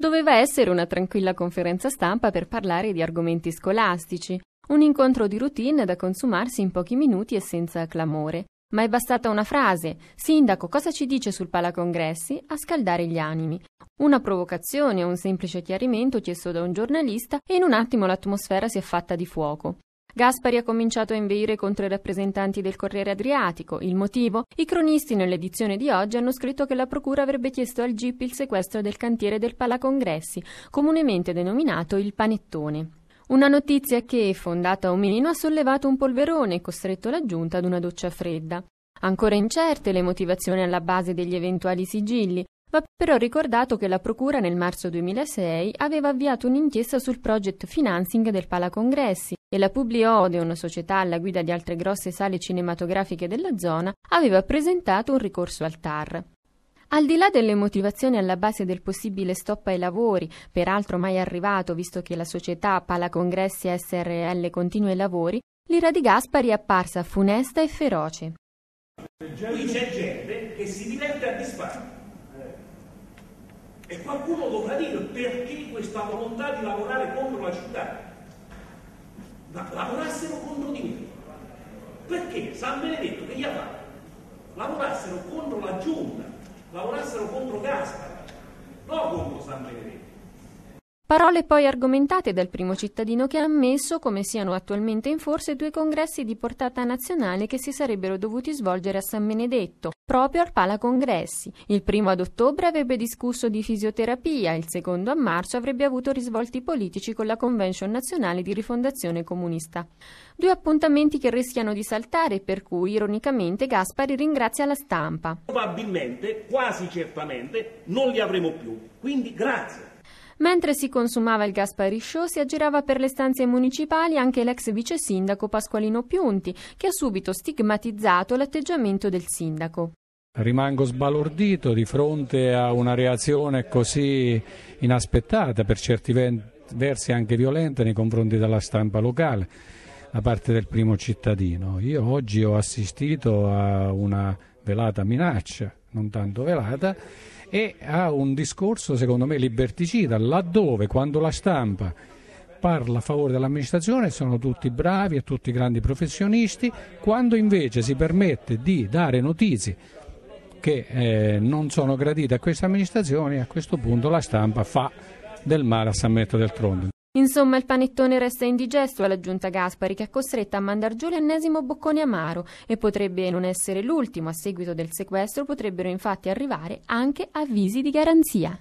Doveva essere una tranquilla conferenza stampa per parlare di argomenti scolastici, un incontro di routine da consumarsi in pochi minuti e senza clamore. Ma è bastata una frase, Sindaco, cosa ci dice sul palacongressi? a scaldare gli animi. Una provocazione o un semplice chiarimento chiesto da un giornalista e in un attimo l'atmosfera si è fatta di fuoco. Gaspari ha cominciato a inveire contro i rappresentanti del Corriere Adriatico. Il motivo? I cronisti nell'edizione di oggi hanno scritto che la Procura avrebbe chiesto al GIP il sequestro del cantiere del Palacongressi, comunemente denominato il Panettone. Una notizia che, fondata o meno, ha sollevato un polverone e costretto la giunta ad una doccia fredda. Ancora incerte le motivazioni alla base degli eventuali sigilli, Va però ricordato che la Procura nel marzo 2006 aveva avviato un'inchiesta sul project financing del Palacongressi e la Publio Odeon, società alla guida di altre grosse sale cinematografiche della zona, aveva presentato un ricorso al TAR. Al di là delle motivazioni alla base del possibile stop ai lavori, peraltro mai arrivato visto che la società Palacongressi SRL continua i lavori, l'ira di Gaspari è apparsa funesta e feroce. Qui c'è gente che si diverte a disfarmi e qualcuno dovrà dire perché questa volontà di lavorare contro la città. Ma lavorassero contro di me. Perché San Benedetto che gli ha fatto? Lavorassero contro la giunta, lavorassero contro Gaspar, non contro San Benedetto. Parole poi argomentate dal primo cittadino che ha ammesso come siano attualmente in forse due congressi di portata nazionale che si sarebbero dovuti svolgere a San Benedetto, proprio al Pala Congressi. Il primo ad ottobre avrebbe discusso di fisioterapia, il secondo a marzo avrebbe avuto risvolti politici con la Convention nazionale di rifondazione comunista. Due appuntamenti che rischiano di saltare, per cui ironicamente Gaspari ringrazia la stampa. Probabilmente, quasi certamente, non li avremo più. Quindi grazie Mentre si consumava il gas Show si aggirava per le stanze municipali anche l'ex vice sindaco Pasqualino Piunti, che ha subito stigmatizzato l'atteggiamento del sindaco. Rimango sbalordito di fronte a una reazione così inaspettata, per certi versi anche violenta nei confronti della stampa locale da parte del primo cittadino. Io oggi ho assistito a una velata minaccia, non tanto velata, e ha un discorso secondo me liberticida, laddove quando la stampa parla a favore dell'amministrazione sono tutti bravi e tutti grandi professionisti, quando invece si permette di dare notizie che eh, non sono gradite a questa amministrazione, a questo punto la stampa fa del male a San Metto del Tronto. Insomma, il panettone resta indigesto alla giunta Gaspari, che è costretta a mandar giù l'ennesimo boccone amaro e potrebbe non essere l'ultimo. A seguito del sequestro potrebbero infatti arrivare anche avvisi di garanzia.